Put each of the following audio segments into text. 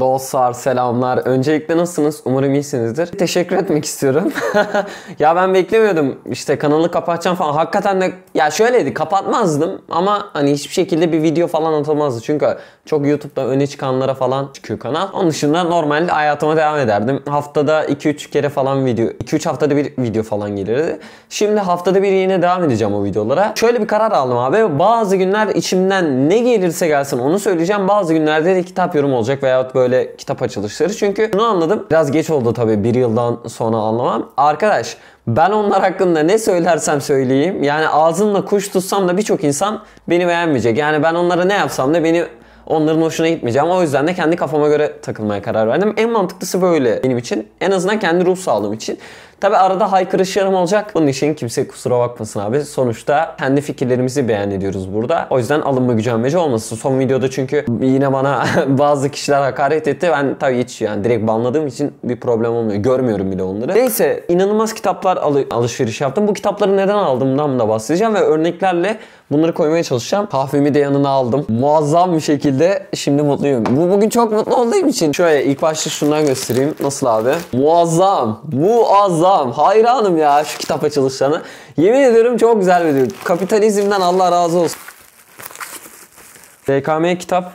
Dostlar selamlar. Öncelikle nasılsınız? Umarım iyisinizdir. Teşekkür etmek istiyorum. ya ben beklemiyordum işte kanalı kapatacağım falan. Hakikaten de ya şöyleydi kapatmazdım ama hani hiçbir şekilde bir video falan atılmazdı. Çünkü çok YouTube'da öne çıkanlara falan çıkıyor kanal. Onun dışında normal hayatıma devam ederdim. Haftada 2-3 kere falan video, 2-3 haftada bir video falan gelirdi. Şimdi haftada bir yine devam edeceğim o videolara. Şöyle bir karar aldım abi. Bazı günler içimden ne gelirse gelsin onu söyleyeceğim. Bazı günlerde de kitap yorum olacak veya böyle böyle kitap açılışları. Çünkü bunu anladım. Biraz geç oldu tabii bir yıldan sonra anlamam. Arkadaş ben onlar hakkında ne söylersem söyleyeyim. Yani ağzımla kuş tutsam da birçok insan beni beğenmeyecek. Yani ben onlara ne yapsam da beni onların hoşuna gitmeyeceğim. O yüzden de kendi kafama göre takılmaya karar verdim. En mantıklısı böyle benim için. En azından kendi ruh sağlığım için. Tabi arada haykırışlarım olacak. Bunun için kimse kusura bakmasın abi. Sonuçta kendi fikirlerimizi beyan ediyoruz burada. O yüzden alınma gücenmeci olmasın. Son videoda çünkü yine bana bazı kişiler hakaret etti. Ben tabi hiç yani direkt banladığım için bir problem olmuyor. Görmüyorum bile onları. Neyse inanılmaz kitaplar al alışveriş yaptım. Bu kitapları neden aldığımdan da bahsedeceğim ve örneklerle bunları koymaya çalışacağım. Kahvemi de yanına aldım. Muazzam bir şekilde şimdi mutluyum. Bu bugün çok mutlu olduğum için şöyle ilk başta şundan göstereyim. Nasıl abi? Muazzam. Muazzam Allah'ım hayranım ya şu kitap açılışlarına. Yemin ediyorum çok güzel bir duyum. Kapitalizmden Allah razı olsun. DKM kitap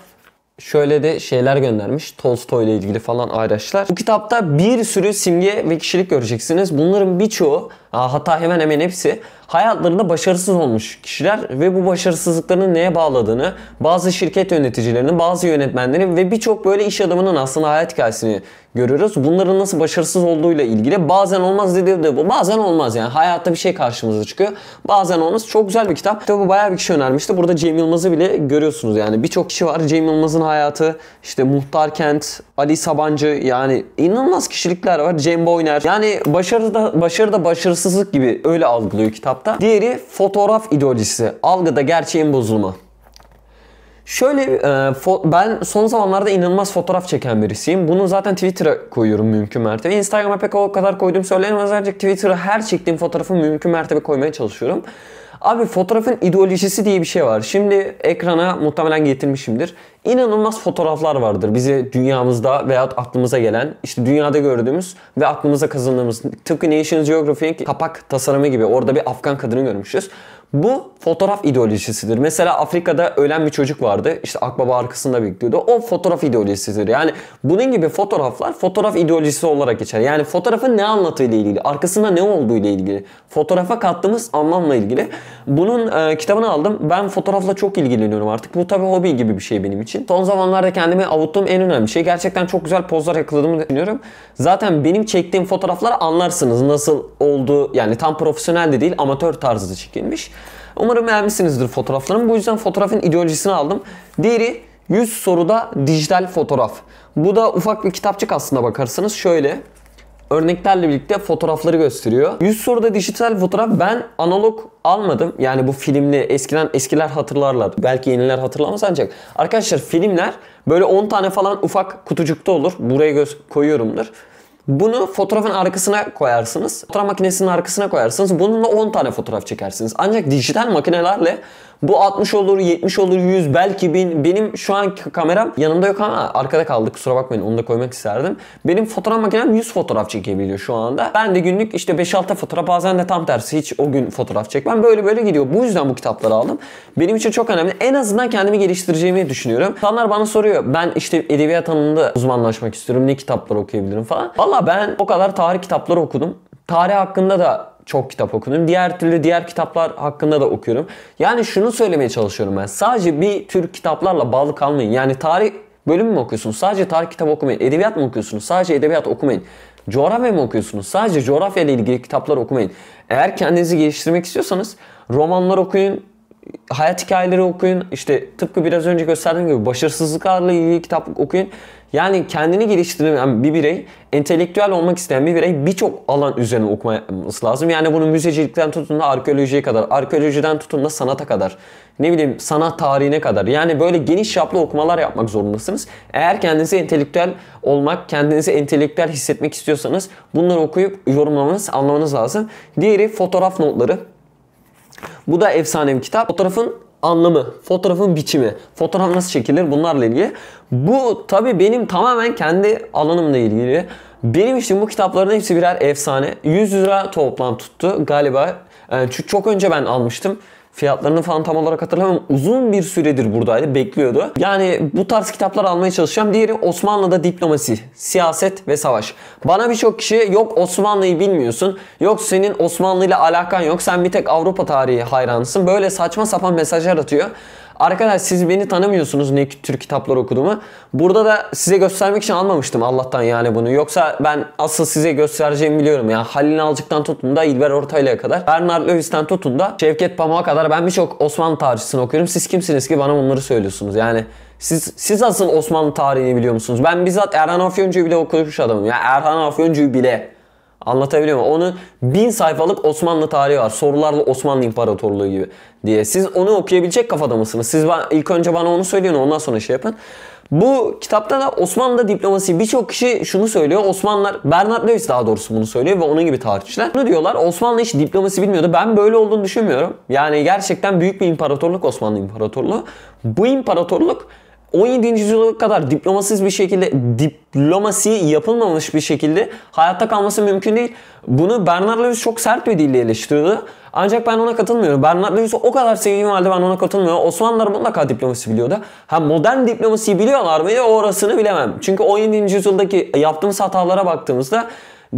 şöyle de şeyler göndermiş. Tolstoy ile ilgili falan ayraçlar. Bu kitapta bir sürü simge ve kişilik göreceksiniz. Bunların birçoğu hatta hemen hemen hepsi hayatlarında başarısız olmuş kişiler ve bu başarısızlıklarını neye bağladığını bazı şirket yöneticilerinin, bazı yönetmenlerin ve birçok böyle iş adamının aslında hayat hikayesini görüyoruz. Bunların nasıl başarısız olduğuyla ilgili bazen olmaz dediği de bu. Bazen olmaz yani. Hayatta bir şey karşımıza çıkıyor. Bazen olmaz. Çok güzel bir kitap. Kitabı bayağı bir kişi önermişti. Burada Cem Yılmaz'ı bile görüyorsunuz yani. Birçok kişi var. Cem Yılmaz'ın hayatı, işte Muhtar Kent, Ali Sabancı yani inanılmaz kişilikler var. Cem Boyner. Yani başarıda, başarıda başarısız saygısızlık gibi öyle algılıyor kitapta. Diğeri fotoğraf ideolojisi. Algıda gerçeğin bozulma. Şöyle e, ben son zamanlarda inanılmaz fotoğraf çeken birisiyim. Bunu zaten Twitter'a koyuyorum mümkün mertebe. Instagram'a pek o kadar koydum söylenemez ancak Twitter'a her çektiğim fotoğrafı mümkün mertebe koymaya çalışıyorum. Abi fotoğrafın ideolojisi diye bir şey var. Şimdi ekrana muhtemelen getirmişimdir. İnanılmaz fotoğraflar vardır bize dünyamızda veya aklımıza gelen, işte dünyada gördüğümüz ve aklımıza kazandığımız tıpkı National Geographic'in kapak tasarımı gibi orada bir Afgan kadını görmüşüz. Bu fotoğraf ideolojisidir. Mesela Afrika'da ölen bir çocuk vardı. İşte akbaba arkasında bekliyordu. O fotoğraf ideolojisidir. Yani bunun gibi fotoğraflar fotoğraf ideolojisi olarak geçer. Yani fotoğrafın ne anlatıyla ilgili, arkasında ne olduğu ile ilgili, fotoğrafa kattığımız anlamla ilgili bunun e, kitabını aldım. Ben fotoğrafla çok ilgileniyorum artık. Bu tabii hobi gibi bir şey benim için. Son zamanlarda kendime avuttuğum en önemli şey. Gerçekten çok güzel pozlar yakaladığımı düşünüyorum. Zaten benim çektiğim fotoğraflar anlarsınız nasıl oldu. Yani tam profesyonel de değil amatör tarzda çekilmiş. Umarım beğenmişsinizdir fotoğraflarımı. Bu yüzden fotoğrafın ideolojisini aldım. Diğeri 100 soruda dijital fotoğraf. Bu da ufak bir kitapçık aslında bakarsanız şöyle örneklerle birlikte fotoğrafları gösteriyor. 100 soruda dijital fotoğraf ben analog almadım. Yani bu filmli eskiden eskiler hatırlarlar. Belki yeniler hatırlamaz ancak arkadaşlar filmler böyle 10 tane falan ufak kutucukta olur. Buraya göz koyuyorumdur. Bunu fotoğrafın arkasına koyarsınız. Fotoğraf makinesinin arkasına koyarsınız. Bununla 10 tane fotoğraf çekersiniz. Ancak dijital makinelerle bu 60 olur, 70 olur, 100 belki 1000. Benim şu an kameram yanımda yok ama arkada kaldı kusura bakmayın onu da koymak isterdim. Benim fotoğraf makinem 100 fotoğraf çekebiliyor şu anda. Ben de günlük işte 5-6 fotoğraf bazen de tam tersi hiç o gün fotoğraf çekmem. Böyle böyle gidiyor. Bu yüzden bu kitapları aldım. Benim için çok önemli. En azından kendimi geliştireceğimi düşünüyorum. İnsanlar bana soruyor. Ben işte edebiyat alanında uzmanlaşmak istiyorum. Ne kitaplar okuyabilirim falan. Valla ben o kadar tarih kitapları okudum. Tarih hakkında da çok kitap okuyorum. Diğer türlü diğer kitaplar hakkında da okuyorum. Yani şunu söylemeye çalışıyorum ben. Sadece bir tür kitaplarla bağlı kalmayın. Yani tarih bölümü mü okuyorsunuz? Sadece tarih kitabı okumayın. Edebiyat mı okuyorsunuz? Sadece edebiyat okumayın. Coğrafya mı okuyorsunuz? Sadece coğrafya ile ilgili kitaplar okumayın. Eğer kendinizi geliştirmek istiyorsanız romanlar okuyun, hayat hikayeleri okuyun. İşte tıpkı biraz önce gösterdiğim gibi başarısızlıklarla ilgili kitap okuyun. Yani kendini geliştiren bir birey, entelektüel olmak isteyen bir birey birçok alan üzerine okuması lazım. Yani bunu müzecilikten tutun da arkeolojiye kadar, arkeolojiden tutun da sanata kadar, ne bileyim sanat tarihine kadar. Yani böyle geniş çaplı okumalar yapmak zorundasınız. Eğer kendinizi entelektüel olmak, kendinizi entelektüel hissetmek istiyorsanız bunları okuyup yorumlamanız, anlamanız lazım. Diğeri fotoğraf notları. Bu da efsane bir kitap. Fotoğrafın anlamı, fotoğrafın biçimi, fotoğraf nasıl çekilir bunlarla ilgili. Bu tabii benim tamamen kendi alanımla ilgili. Benim için bu kitapların hepsi birer efsane. 100 lira toplam tuttu galiba. çok önce ben almıştım. Fiyatlarını falan tam olarak hatırlamam Uzun bir süredir buradaydı. Bekliyordu. Yani bu tarz kitaplar almaya çalışacağım. Diğeri Osmanlı'da diplomasi, siyaset ve savaş. Bana birçok kişi yok Osmanlı'yı bilmiyorsun. Yok senin Osmanlı ile alakan yok. Sen bir tek Avrupa tarihi hayranısın. Böyle saçma sapan mesajlar atıyor. Arkadaşlar siz beni tanımıyorsunuz ne tür kitaplar okuduğumu. Burada da size göstermek için almamıştım Allah'tan yani bunu. Yoksa ben asıl size göstereceğimi biliyorum. Yani Halil Nalcık'tan tutun da İlber Ortaylı'ya kadar. Bernard Lewis'ten tutun da Şevket Pamuk'a kadar ben birçok Osmanlı tarihçisini okuyorum. Siz kimsiniz ki bana bunları söylüyorsunuz? Yani siz, siz asıl Osmanlı tarihini biliyor musunuz? Ben bizzat Erhan Afyoncu'yu bile okumuş adamım. Ya yani Erhan Afyoncu'yu bile Anlatabiliyor muyum? Onu bin sayfalık Osmanlı tarihi var. Sorularla Osmanlı İmparatorluğu gibi diye. Siz onu okuyabilecek kafada mısınız? Siz ben, ilk önce bana onu söyleyin ondan sonra şey yapın. Bu kitapta da Osmanlı diplomasi birçok kişi şunu söylüyor. Osmanlılar, Bernard Lewis daha doğrusu bunu söylüyor ve onun gibi tarihçiler. Bunu diyorlar Osmanlı hiç diplomasi bilmiyordu. Ben böyle olduğunu düşünmüyorum. Yani gerçekten büyük bir imparatorluk Osmanlı İmparatorluğu. Bu imparatorluk 17. yüzyıla kadar diplomasız bir şekilde diplomasi yapılmamış bir şekilde hayatta kalması mümkün değil. Bunu Bernard Lewis çok sert bir dille eleştiriyordu. Ancak ben ona katılmıyorum. Bernard Lewis'i o kadar sevdiğim halde ben ona katılmıyorum. Osmanlılar mutlaka diplomasi biliyordu. Ha modern diplomasiyi biliyorlar mıydı orasını bilemem. Çünkü 17. yüzyıldaki yaptığımız hatalara baktığımızda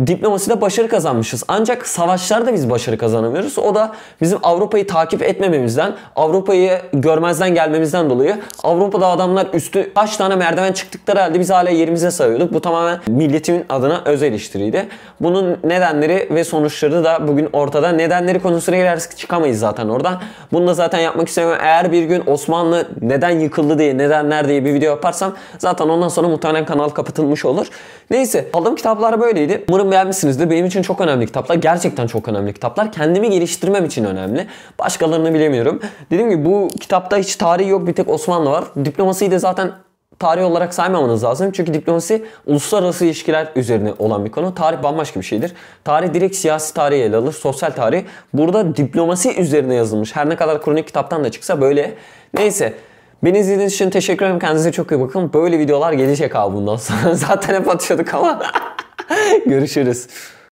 diplomaside başarı kazanmışız. Ancak savaşlarda biz başarı kazanamıyoruz. O da bizim Avrupa'yı takip etmememizden, Avrupa'yı görmezden gelmemizden dolayı Avrupa'da adamlar üstü kaç tane merdiven çıktıkları halde biz hala yerimize sayıyorduk. Bu tamamen milletimin adına öz eleştiriydi. Bunun nedenleri ve sonuçları da bugün ortada. Nedenleri konusuna girersek çıkamayız zaten oradan. Bunu da zaten yapmak istemiyorum. Eğer bir gün Osmanlı neden yıkıldı diye, nedenler diye bir video yaparsam zaten ondan sonra muhtemelen kanal kapatılmış olur. Neyse aldığım kitaplar böyleydi. Umarım Umarım beğenmişsinizdir. Benim için çok önemli kitaplar. Gerçekten çok önemli kitaplar. Kendimi geliştirmem için önemli. Başkalarını bilemiyorum. Dediğim gibi bu kitapta hiç tarihi yok. Bir tek Osmanlı var. Diplomasiyi de zaten tarih olarak saymamanız lazım. Çünkü diplomasi uluslararası ilişkiler üzerine olan bir konu. Tarih bambaşka bir şeydir. Tarih direkt siyasi tarihi ele alır. Sosyal tarih. Burada diplomasi üzerine yazılmış. Her ne kadar kronik kitaptan da çıksa böyle. Neyse. Beni izlediğiniz için teşekkür ederim. Kendinize çok iyi bakın. Böyle videolar gelecek abi bundan sonra. Zaten hep atıyorduk ama. Görüşürüz.